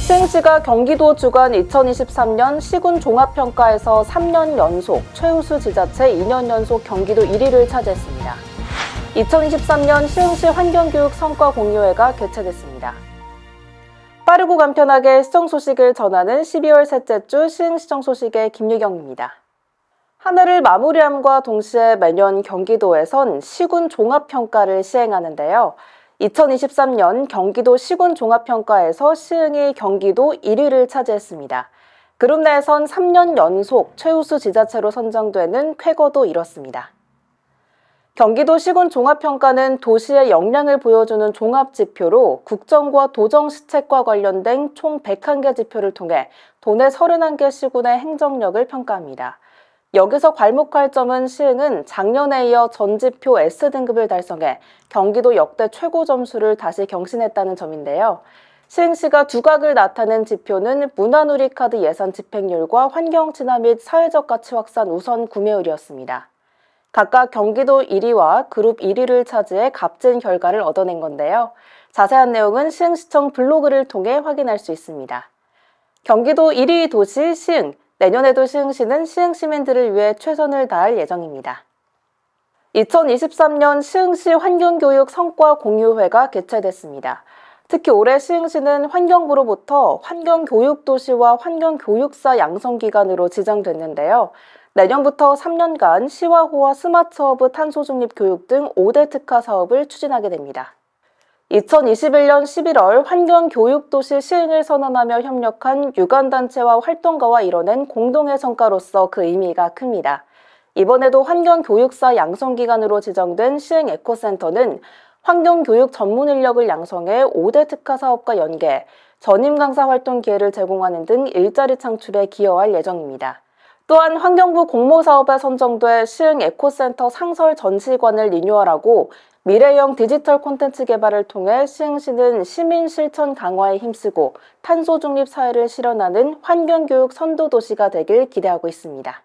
수행지가 경기도 주간 2023년 시군 종합평가에서 3년 연속 최우수 지자체 2년 연속 경기도 1위를 차지했습니다. 2023년 시흥시 환경교육 성과 공유회가 개최됐습니다. 빠르고 간편하게 시청 소식을 전하는 12월 셋째 주 시흥시청 소식의 김유경입니다. 한 해를 마무리함과 동시에 매년 경기도에선 시군 종합평가를 시행하는데요. 2023년 경기도 시군 종합평가에서 시흥이 경기도 1위를 차지했습니다. 그룹 내에선 3년 연속 최우수 지자체로 선정되는 쾌거도 이뤘습니다. 경기도 시군 종합평가는 도시의 역량을 보여주는 종합지표로 국정과 도정시책과 관련된 총 101개 지표를 통해 도내 31개 시군의 행정력을 평가합니다. 여기서 괄목할 점은 시흥은 작년에 이어 전지표 S등급을 달성해 경기도 역대 최고 점수를 다시 경신했다는 점인데요. 시흥시가 두각을 나타낸 지표는 문화누리 카드 예산 집행률과 환경친화 및 사회적 가치 확산 우선 구매율이었습니다. 각각 경기도 1위와 그룹 1위를 차지해 값진 결과를 얻어낸 건데요. 자세한 내용은 시흥시청 블로그를 통해 확인할 수 있습니다. 경기도 1위 도시 시흥, 내년에도 시흥시는 시흥 시민들을 위해 최선을 다할 예정입니다. 2023년 시흥시 환경교육 성과 공유회가 개최됐습니다. 특히 올해 시흥시는 환경부로부터 환경교육도시와 환경교육사 양성기관으로 지정됐는데요. 내년부터 3년간 시와호와 스마트업브 탄소중립 교육 등 5대 특화 사업을 추진하게 됩니다. 2021년 11월 환경교육도시 시행을 선언하며 협력한 유관단체와 활동가와 이뤄낸 공동의 성과로서 그 의미가 큽니다. 이번에도 환경교육사 양성기관으로 지정된 시행에코센터는 환경교육 전문 인력을 양성해 5대 특화 사업과 연계, 전임 강사 활동 기회를 제공하는 등 일자리 창출에 기여할 예정입니다. 또한 환경부 공모사업에 선정될 시흥 에코센터 상설 전시관을 리뉴얼하고 미래형 디지털 콘텐츠 개발을 통해 시흥시는 시민 실천 강화에 힘쓰고 탄소 중립 사회를 실현하는 환경교육 선도 도시가 되길 기대하고 있습니다.